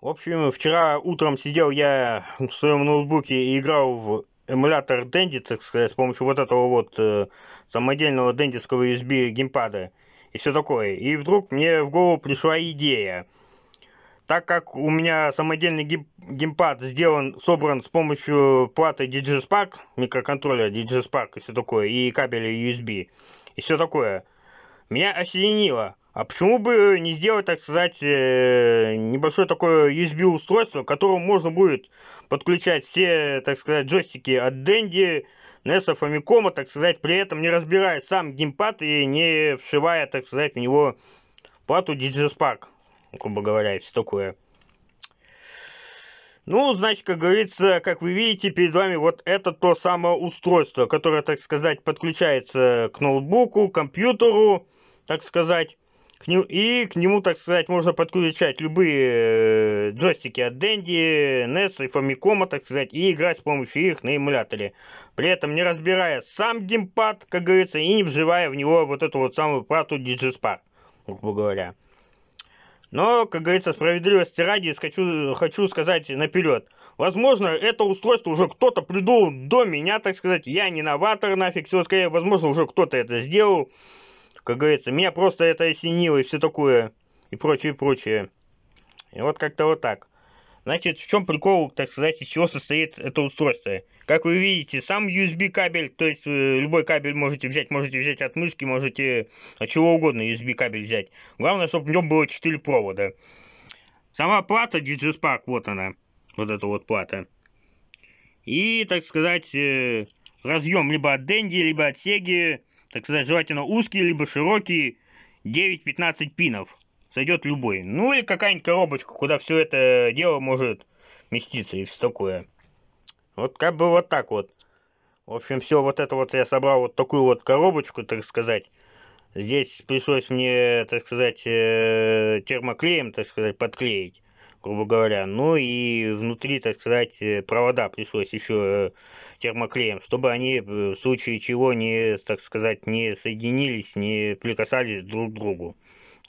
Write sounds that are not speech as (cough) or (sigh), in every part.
в общем вчера утром сидел я в своем ноутбуке и играл в эмулятор денди так сказать с помощью вот этого вот э, самодельного дендевского usb геймпада и все такое и вдруг мне в голову пришла идея так как у меня самодельный геймпад сделан, собран с помощью платы DigiSpark, микроконтроллера DigiSpark и все такое, и кабеля USB, и все такое, меня осенило а почему бы не сделать, так сказать, э, небольшое такое USB-устройство, к которому можно будет подключать все, так сказать, джойстики от Dendy, NES, Famicom, а, так сказать, при этом не разбирая сам геймпад и не вшивая, так сказать, в него плату DigiSpark, грубо говоря, и все такое. Ну, значит, как говорится, как вы видите, перед вами вот это то самое устройство, которое, так сказать, подключается к ноутбуку, компьютеру, так сказать. К нему, и к нему, так сказать, можно подключать любые э, джойстики от Dendy, NES и Famicom, так сказать, и играть с помощью их на эмуляторе. При этом не разбирая сам геймпад, как говорится, и не вживая в него вот эту вот самую плату DigiSpark, грубо говоря. Но, как говорится, справедливости ради хочу, хочу сказать наперед. Возможно, это устройство уже кто-то придумал до меня, так сказать. Я не новатор нафиг, все скорее, возможно, уже кто-то это сделал как говорится, меня просто это осенило и все такое, и прочее, и прочее. И вот как-то вот так. Значит, в чем прикол, так сказать, из чего состоит это устройство? Как вы видите, сам USB кабель, то есть э, любой кабель можете взять, можете взять от мышки, можете от чего угодно USB кабель взять. Главное, чтобы в нем было 4 провода. Сама плата DigiSpark, вот она, вот эта вот плата. И, так сказать, э, разъем либо от Dendy, либо от Sega, так сказать, желательно узкие, либо широкие, 9-15 пинов. Сойдет любой. Ну или какая-нибудь коробочка, куда все это дело может вместиться и все такое. Вот как бы вот так вот. В общем, все вот это вот я собрал вот такую вот коробочку, так сказать. Здесь пришлось мне, так сказать, э, термоклеем, так сказать, подклеить грубо говоря. Ну и внутри, так сказать, э, провода пришлось еще э, термоклеем, чтобы они э, в случае чего не, так сказать, не соединились, не прикасались друг к другу,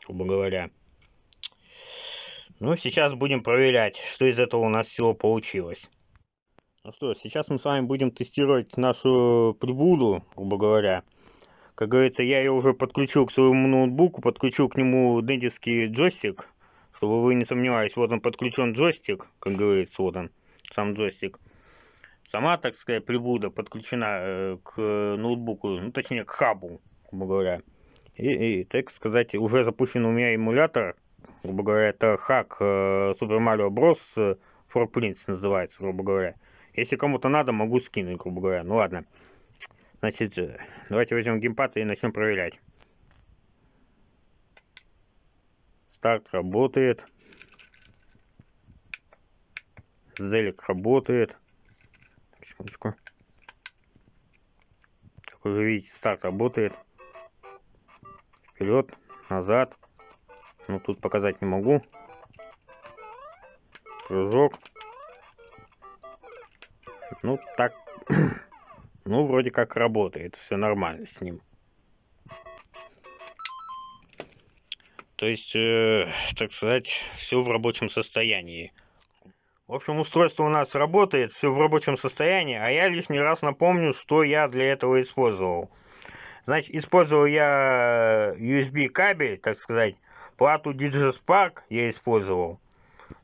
грубо говоря. Ну, сейчас будем проверять, что из этого у нас всего получилось. Ну что, сейчас мы с вами будем тестировать нашу прибуду, грубо говоря. Как говорится, я ее уже подключил к своему ноутбуку, подключил к нему дендиский джойстик чтобы вы не сомневались. Вот он подключен джойстик, как говорится, вот он, сам джойстик. Сама, так сказать, прибуда подключена э, к ноутбуку, ну точнее к хабу, грубо говоря. И, и так сказать, уже запущен у меня эмулятор, грубо говоря, это хак э, Super Mario Bros. For Prince называется, грубо говоря. Если кому-то надо, могу скинуть, грубо говоря. Ну ладно. Значит, э, давайте возьмем геймпад и начнем проверять. Старт работает. Зелик работает. Секундочку. Как уже видите, старт работает. Вперед, назад. Ну, тут показать не могу. Прыжок. Ну, так. (coughs) ну, вроде как работает. Все нормально с ним. То есть, э, так сказать, все в рабочем состоянии. В общем, устройство у нас работает, все в рабочем состоянии, а я лишний раз напомню, что я для этого использовал. Значит, использовал я э, USB кабель, так сказать, плату DigiSpark я использовал.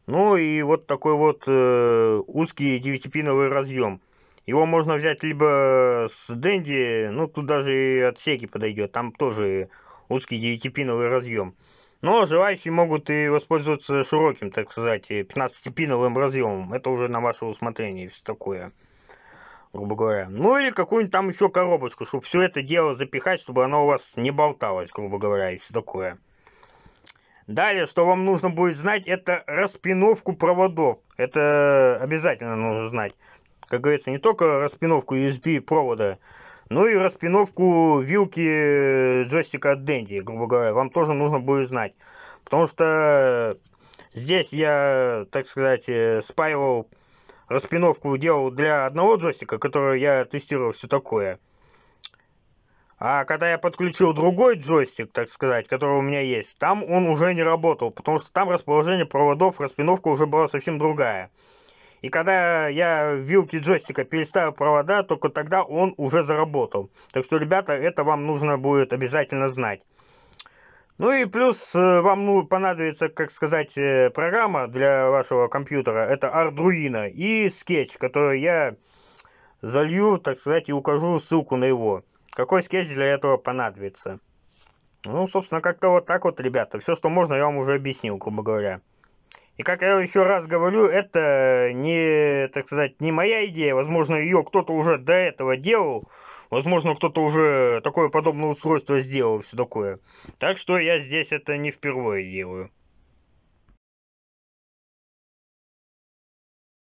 Ну и вот такой вот э, узкий 9-пиновый разъем. Его можно взять либо с Dendy, ну тут даже и отсеки подойдет, там тоже узкий 9-пиновый разъем но желающие могут и воспользоваться широким, так сказать, 15-пиновым разъемом. Это уже на ваше усмотрение все такое, грубо говоря. Ну или какую-нибудь там еще коробочку, чтобы все это дело запихать, чтобы оно у вас не болталось, грубо говоря, и все такое. Далее, что вам нужно будет знать, это распиновку проводов. Это обязательно нужно знать. Как говорится, не только распиновку USB провода, ну и распиновку вилки э, джойстика от Dendy, грубо говоря, вам тоже нужно будет знать. Потому что здесь я, так сказать, э, спаивал распиновку, делал для одного джойстика, который я тестировал все такое. А когда я подключил другой джойстик, так сказать, который у меня есть, там он уже не работал, потому что там расположение проводов, распиновка уже была совсем другая. И когда я в вилке джойстика переставил провода, только тогда он уже заработал. Так что, ребята, это вам нужно будет обязательно знать. Ну и плюс э, вам ну, понадобится, как сказать, э, программа для вашего компьютера. Это Arduino и скетч, который я залью, так сказать, и укажу ссылку на его. Какой скетч для этого понадобится. Ну, собственно, как-то вот так вот, ребята. Все, что можно, я вам уже объяснил, грубо говоря. И как я еще раз говорю, это не, так сказать, не моя идея. Возможно, ее кто-то уже до этого делал. Возможно, кто-то уже такое подобное устройство сделал, все такое. Так что я здесь это не впервые делаю.